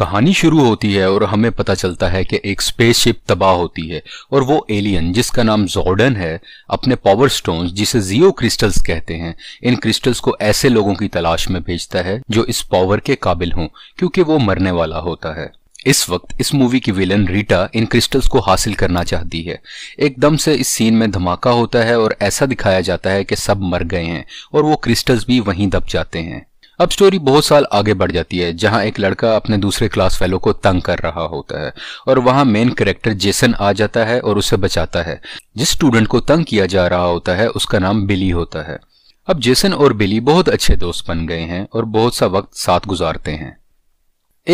कहानी शुरू होती है और हमें पता चलता है कि एक स्पेसशिप तबाह होती है और वो एलियन जिसका नाम जॉर्डन है अपने पावर स्टोन्स जिसे जियो क्रिस्टल्स कहते हैं इन क्रिस्टल्स को ऐसे लोगों की तलाश में भेजता है जो इस पावर के काबिल हों क्योंकि वो मरने वाला होता है इस वक्त इस मूवी की विलन रीटा इन क्रिस्टल्स को हासिल करना चाहती है एकदम से इस सीन में धमाका होता है और ऐसा दिखाया जाता है कि सब मर गए हैं और वो क्रिस्टल्स भी वहीं दब जाते हैं अब स्टोरी बहुत साल आगे बढ़ जाती है जहां एक लड़का अपने दूसरे क्लास फेलो को तंग कर रहा होता है और वहां मेन कैरेक्टर जेसन आ जाता है और उसे बचाता है जिस स्टूडेंट को तंग किया जा रहा होता है उसका नाम बिली होता है अब जेसन और बिली बहुत अच्छे दोस्त बन गए हैं और बहुत सा वक्त साथ गुजारते हैं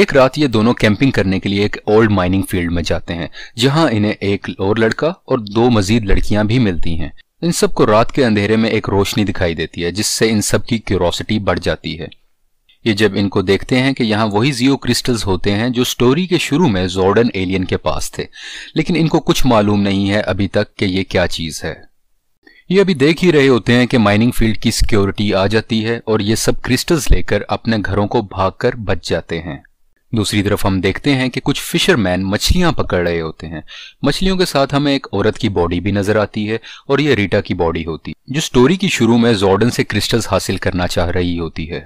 एक रात ये दोनों कैंपिंग करने के लिए एक ओल्ड माइनिंग फील्ड में जाते हैं जहां इन्हें एक और लड़का और दो मजीद लड़कियां भी मिलती हैं इन सबको रात के अंधेरे में एक रोशनी दिखाई देती है जिससे इन सब की क्यूरोसिटी बढ़ जाती है ये जब इनको देखते हैं कि यहां वही जियो क्रिस्टल्स होते हैं जो स्टोरी के शुरू में जॉर्डन एलियन के पास थे लेकिन इनको कुछ मालूम नहीं है अभी तक कि ये क्या चीज़ है ये अभी देख ही रहे होते हैं कि माइनिंग फील्ड की सिक्योरिटी आ जाती है और ये सब क्रिस्टल्स लेकर अपने घरों को भागकर बच जाते हैं दूसरी तरफ हम देखते हैं कि कुछ फिशरमैन मछलियां पकड़ रहे होते हैं मछलियों के साथ हमें एक औरत की बॉडी भी नजर आती है और ये रीटा की बॉडी होती जो स्टोरी की शुरू में जॉर्डन से क्रिस्टल्स हासिल करना चाह रही होती है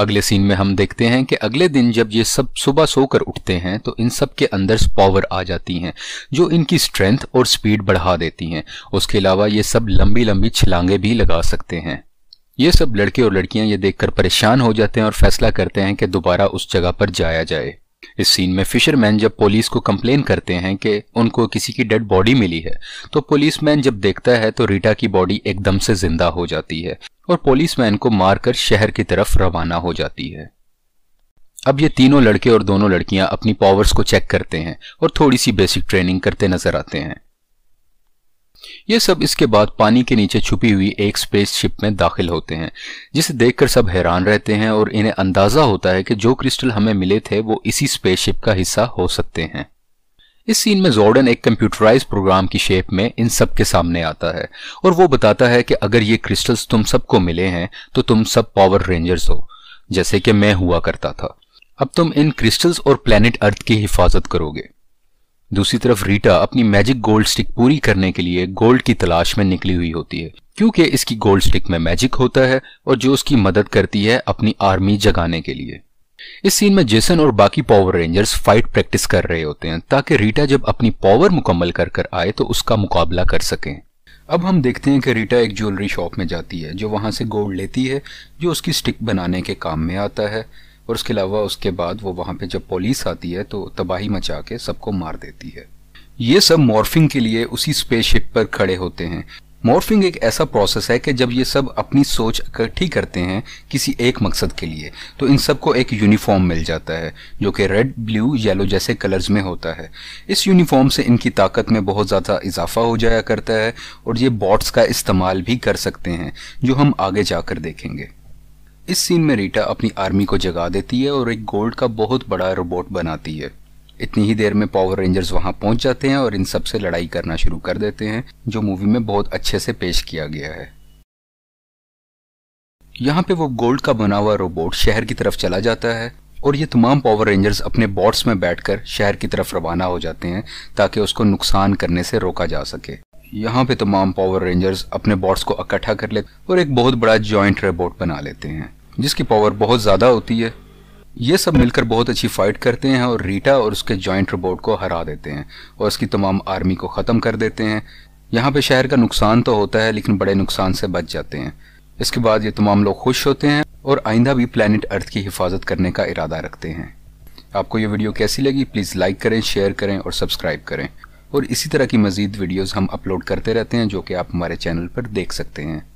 अगले सीन में हम देखते हैं कि अगले दिन जब ये सब सुबह सोकर उठते हैं तो इन सब के अंदर पावर आ जाती हैं जो इनकी स्ट्रेंथ और स्पीड बढ़ा देती हैं उसके अलावा ये सब लंबी लंबी छलांगे भी लगा सकते हैं ये सब लड़के और लड़कियां ये देखकर परेशान हो जाते हैं और फैसला करते हैं कि दोबारा उस जगह पर जाया जाए इस सीन में फिशरमैन जब पुलिस को कंप्लेन करते हैं कि उनको किसी की डेड बॉडी मिली है तो पुलिसमैन जब देखता है तो रीटा की बॉडी एकदम से जिंदा हो जाती है और पुलिसमैन को मारकर शहर की तरफ रवाना हो जाती है अब ये तीनों लड़के और दोनों लड़कियां अपनी पावर्स को चेक करते हैं और थोड़ी सी बेसिक ट्रेनिंग करते नजर आते हैं ये सब इसके बाद पानी के नीचे छुपी हुई एक स्पेसशिप में दाखिल होते हैं जिसे देखकर सब हैरान रहते हैं और इन्हें अंदाजा होता है कि जो क्रिस्टल हमें मिले थे वो इसी स्पेसशिप का हिस्सा हो सकते हैं इस सीन में जॉर्डन एक कंप्यूटराइज प्रोग्राम की शेप में इन सब के सामने आता है और वो बताता है कि अगर ये क्रिस्टल्स तुम सबको मिले हैं तो तुम सब पावर रेंजर्स हो जैसे कि मैं हुआ करता था अब तुम इन क्रिस्टल्स और प्लेनेट अर्थ की हिफाजत करोगे दूसरी तरफ रीटा अपनी मैजिक गोल्ड स्टिक पूरी करने के लिए गोल्ड की तलाश में निकली हुई होती है क्योंकि इसकी गोल्ड स्टिक में मैजिक होता है और जो उसकी मदद करती है अपनी आर्मी जगाने के लिए इस सीन में जेसन और बाकी पावर रेंजर्स फाइट प्रैक्टिस कर रहे होते हैं ताकि रीटा जब अपनी पावर मुकम्मल कर कर आए तो उसका मुकाबला कर सकें अब हम देखते हैं कि रीटा एक ज्वेलरी शॉप में जाती है जो वहां से गोल्ड लेती है जो उसकी स्टिक बनाने के काम में आता है और उसके अलावा उसके बाद वो वहां पे जब पुलिस आती है तो तबाही मचा के सबको मार देती है ये सब मॉर्फिंग के लिए उसी स्पेसशिप पर खड़े होते हैं मॉर्फिंग एक ऐसा प्रोसेस है कि जब ये सब अपनी सोच इकट्ठी करते हैं किसी एक मकसद के लिए तो इन सबको एक यूनिफॉर्म मिल जाता है जो कि रेड ब्लू येलो जैसे कलर्स में होता है इस यूनिफॉर्म से इनकी ताकत में बहुत ज़्यादा इजाफा हो जाया करता है और ये बॉट्स का इस्तेमाल भी कर सकते हैं जो हम आगे जाकर देखेंगे इस सीन में रीटा अपनी आर्मी को जगा देती है और एक गोल्ड का बहुत बड़ा रोबोट बनाती है इतनी ही देर में पावर रेंजर्स वहां पहुंच जाते हैं और इन सब से लड़ाई करना शुरू कर देते हैं जो मूवी में बहुत अच्छे से पेश किया गया है यहाँ पे वो गोल्ड का बना हुआ रोबोट शहर की तरफ चला जाता है और ये तमाम पावर रेंजर्स अपने बॉट्स में बैठकर शहर की तरफ रवाना हो जाते हैं ताकि उसको नुकसान करने से रोका जा सके यहाँ पे तमाम पावर रेंजर्स अपने बॉट्स को इकट्ठा कर लेते और एक बहुत बड़ा जॉइंट रोबोट बना लेते हैं जिसकी पावर बहुत ज़्यादा होती है ये सब मिलकर बहुत अच्छी फाइट करते हैं और रीटा और उसके जॉइंट रोबोट को हरा देते हैं और उसकी तमाम आर्मी को ख़त्म कर देते हैं यहाँ पे शहर का नुकसान तो होता है लेकिन बड़े नुकसान से बच जाते हैं इसके बाद ये तमाम लोग खुश होते हैं और आइंदा भी प्लानट अर्थ की हिफाजत करने का इरादा रखते हैं आपको ये वीडियो कैसी लगी प्लीज़ लाइक करें शेयर करें और सब्सक्राइब करें और इसी तरह की मज़ीद वीडियोज़ हम अपलोड करते रहते हैं जो कि आप हमारे चैनल पर देख सकते हैं